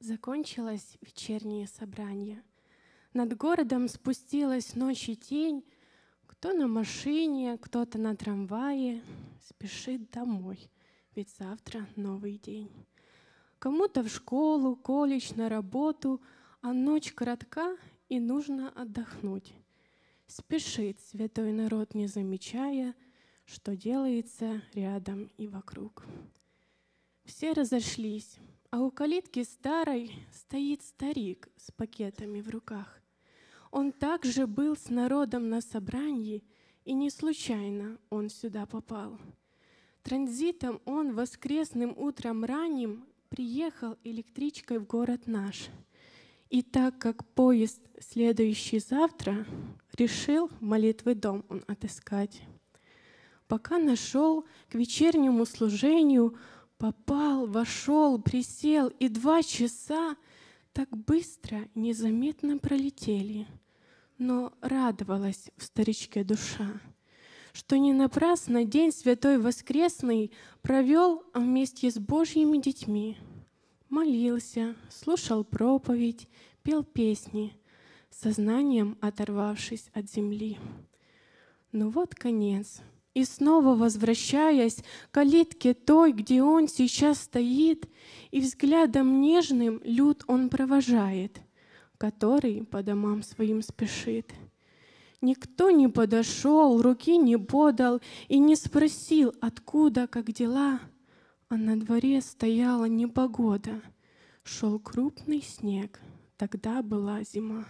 закончилось вечернее собрание. Над городом спустилась ночь и тень, кто на машине, кто-то на трамвае спешит домой, ведь завтра новый день. Кому-то в школу, колледж, на работу, а ночь коротка и нужно отдохнуть. Спешит святой народ, не замечая, что делается рядом и вокруг. Все разошлись, а у калитки старой стоит старик с пакетами в руках. Он также был с народом на собрании, и не случайно он сюда попал. Транзитом он воскресным утром ранним приехал электричкой в город наш. И так как поезд следующий завтра, решил молитвы дом он отыскать. Пока нашел к вечернему служению, Попал, вошел, присел, и два часа так быстро, незаметно пролетели. Но радовалась в старичке душа, что не напрасно день святой воскресный провел вместе с Божьими детьми. Молился, слушал проповедь, пел песни, сознанием оторвавшись от земли. Ну вот конец — и снова возвращаясь к калитке той, где он сейчас стоит, и взглядом нежным люд он провожает, который по домам своим спешит. Никто не подошел, руки не подал и не спросил, откуда, как дела. А на дворе стояла непогода. Шел крупный снег, тогда была зима.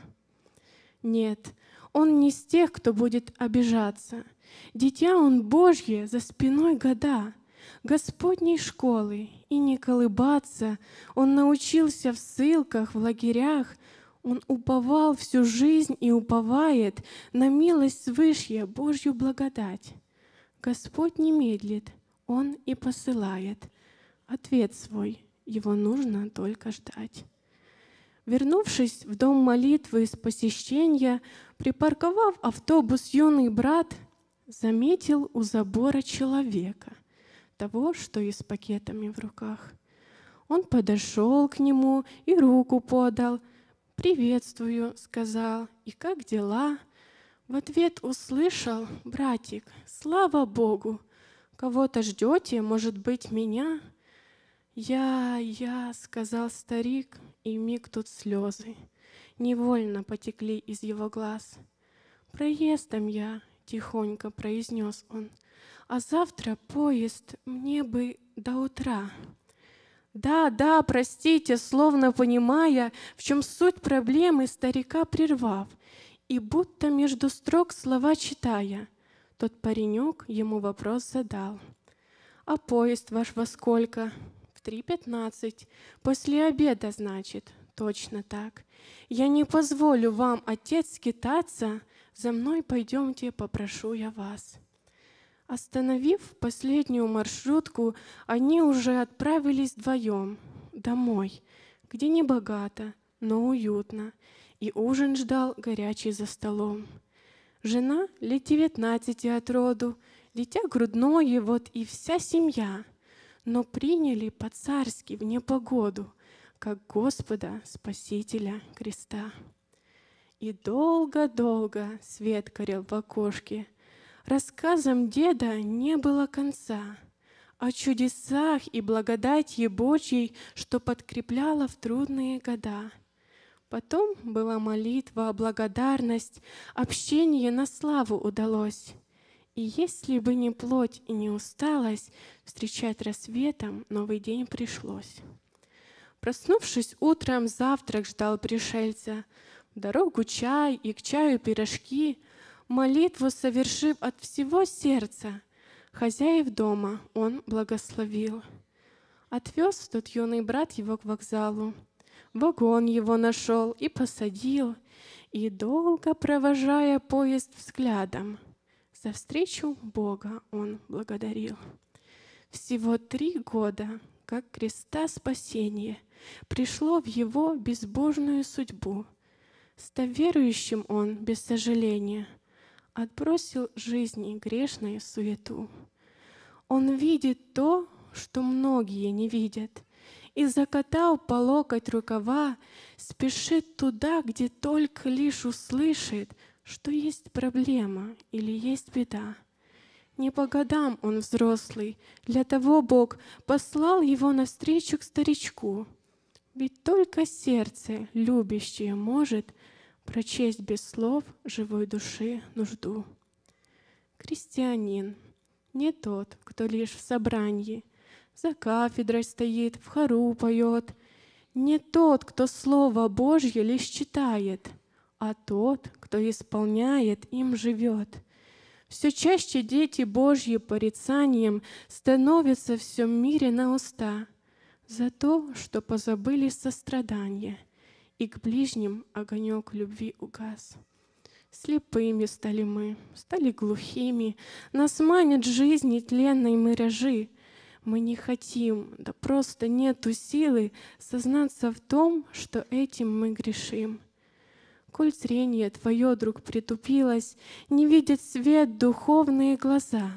Нет, он не из тех, кто будет обижаться. Дитя он Божье за спиной года, Господней школы, и не колыбаться. Он научился в ссылках, в лагерях, он уповал всю жизнь и уповает на милость свыше Божью благодать. Господь не медлит, Он и посылает. Ответ свой его нужно только ждать. Вернувшись в дом молитвы из посещения, припарковав автобус, юный брат заметил у забора человека, того, что и с пакетами в руках. Он подошел к нему и руку подал. «Приветствую», — сказал, — «и как дела?» В ответ услышал, «Братик, слава Богу! Кого-то ждете, может быть, меня?» «Я, я», — сказал старик, и миг тут слезы. Невольно потекли из его глаз. «Проездом я», — тихонько произнес он, «а завтра поезд мне бы до утра». Да, да, простите, словно понимая, в чем суть проблемы, старика прервав, и будто между строк слова читая, тот паренек ему вопрос задал. «А поезд ваш во сколько?» В 3.15. После обеда, значит. Точно так. Я не позволю вам, отец, скитаться. За мной пойдемте, попрошу я вас. Остановив последнюю маршрутку, они уже отправились вдвоем домой, где не богато, но уютно, и ужин ждал горячий за столом. Жена лет девятнадцати от роду, дитя грудное, вот и вся семья — но приняли по-царски в непогоду, как Господа Спасителя креста. И долго-долго свет горел в окошке. Рассказам деда не было конца о чудесах и благодати Божьей, что подкрепляла в трудные года. Потом была молитва, благодарность, общение на славу удалось. И если бы не плоть и не усталость, встречать рассветом новый день пришлось. Проснувшись утром, завтрак ждал пришельца. В дорогу чай и к чаю пирожки, молитву совершив от всего сердца, хозяев дома он благословил. Отвез тот юный брат его к вокзалу, вагон его нашел и посадил, и долго провожая поезд взглядом — за встречу Бога он благодарил. Всего три года, как креста спасения пришло в его безбожную судьбу. Ста верующим он, без сожаления, отбросил жизни грешной суету. Он видит то, что многие не видят, и, закатал по локоть рукава, спешит туда, где только лишь услышит — что есть проблема или есть беда. Не по годам он взрослый, для того Бог послал его навстречу к старичку. Ведь только сердце любящее может прочесть без слов живой души нужду. Крестьянин не тот, кто лишь в собрании, за кафедрой стоит, в хору поет, не тот, кто Слово Божье лишь читает — а тот, кто исполняет, им живет. Все чаще дети Божьи порицанием становятся в всем мире на уста за то, что позабыли сострадание, и к ближним огонек любви угас. Слепыми стали мы, стали глухими, Нас манят жизни тленной миражи. Мы не хотим, да просто нету силы Сознаться в том, что этим мы грешим — коль зрение твое, друг, притупилось, не видит свет духовные глаза.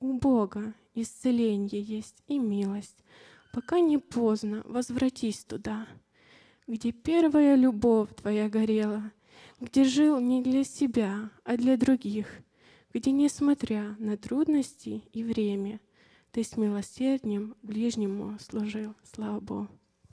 У Бога исцеление есть и милость, пока не поздно возвратись туда, где первая любовь твоя горела, где жил не для себя, а для других, где, несмотря на трудности и время, ты с милосердием ближнему служил. Слава Богу.